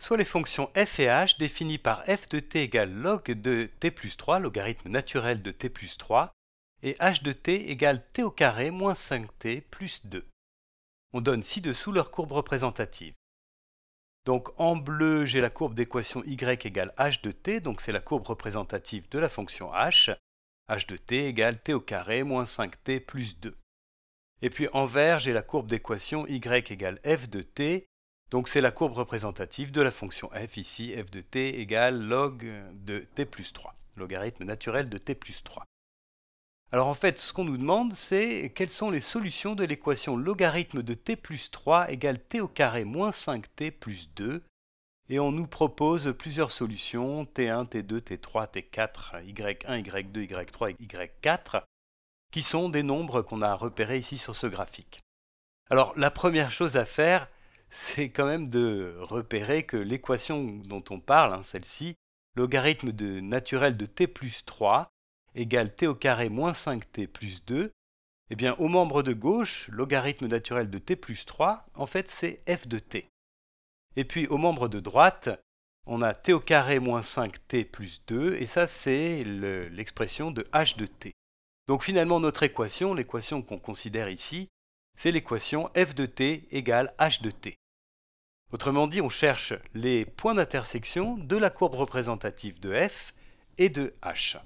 soit les fonctions f et h définies par f de t égale log de t plus 3, logarithme naturel de t plus 3, et h de t égale t au carré moins 5t plus 2. On donne ci-dessous leur courbe représentative. Donc en bleu, j'ai la courbe d'équation y égale h de t, donc c'est la courbe représentative de la fonction h. h de t égale t au carré moins 5t plus 2. Et puis en vert, j'ai la courbe d'équation y égale f de t, donc c'est la courbe représentative de la fonction f ici, f de t égale log de t plus 3, logarithme naturel de t plus 3. Alors en fait, ce qu'on nous demande, c'est quelles sont les solutions de l'équation logarithme de t plus 3 égale t au carré moins 5t plus 2, et on nous propose plusieurs solutions, t1, t2, t3, t4, y1, y2, y3, y4, qui sont des nombres qu'on a repérés ici sur ce graphique. Alors la première chose à faire, c'est quand même de repérer que l'équation dont on parle, hein, celle-ci, logarithme de naturel de t plus 3 égale t au carré moins 5t plus 2, eh bien au membre de gauche, logarithme naturel de t plus 3, en fait c'est f de t. Et puis au membre de droite, on a t au carré moins 5t plus 2, et ça c'est l'expression de h de t. Donc finalement notre équation, l'équation qu'on considère ici, c'est l'équation f de t égale h de t. Autrement dit, on cherche les points d'intersection de la courbe représentative de f et de h.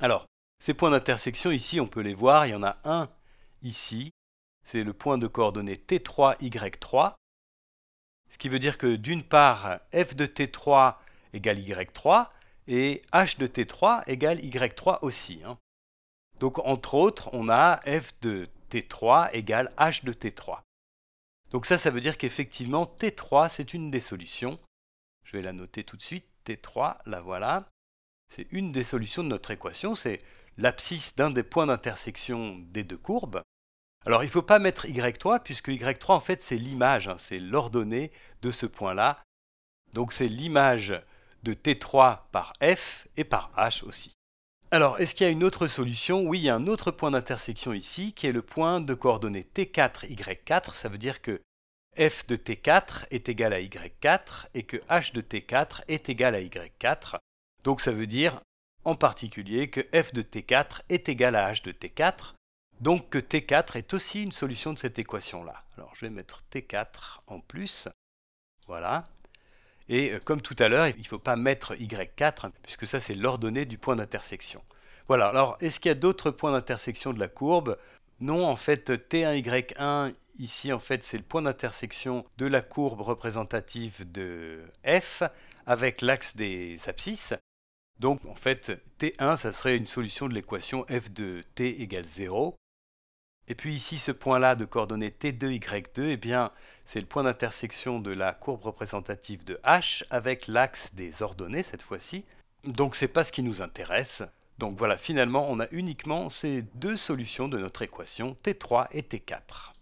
Alors, ces points d'intersection ici, on peut les voir, il y en a un ici, c'est le point de coordonnées t3, y3, ce qui veut dire que d'une part, f de t3 égale y3 et h de t3 égale y3 aussi. Hein. Donc entre autres, on a f de T3 égale H de T3. Donc ça, ça veut dire qu'effectivement, T3, c'est une des solutions. Je vais la noter tout de suite. T3, la voilà. C'est une des solutions de notre équation. C'est l'abscisse d'un des points d'intersection des deux courbes. Alors il ne faut pas mettre y3 puisque y3 en fait c'est l'image, hein. c'est l'ordonnée de ce point-là. Donc c'est l'image de t3 par f et par h aussi. Alors, est-ce qu'il y a une autre solution Oui, il y a un autre point d'intersection ici, qui est le point de coordonnées T4, Y4. Ça veut dire que f de t4 est égal à y4 et que h de t4 est égal à y4. Donc ça veut dire en particulier que f de t4 est égal à h de t4, donc que t4 est aussi une solution de cette équation-là. Alors je vais mettre t4 en plus. Voilà, et euh, comme tout à l'heure, il ne faut pas mettre Y4, puisque ça c'est l'ordonnée du point d'intersection. Voilà, alors est-ce qu'il y a d'autres points d'intersection de la courbe Non, en fait, T1Y1, ici en fait, c'est le point d'intersection de la courbe représentative de F avec l'axe des abscisses. Donc en fait, T1, ça serait une solution de l'équation F de T égale 0. Et puis ici, ce point-là de coordonnées T2, Y2, et bien, c'est le point d'intersection de la courbe représentative de H avec l'axe des ordonnées cette fois-ci. Donc c'est pas ce qui nous intéresse. Donc voilà, finalement, on a uniquement ces deux solutions de notre équation T3 et T4.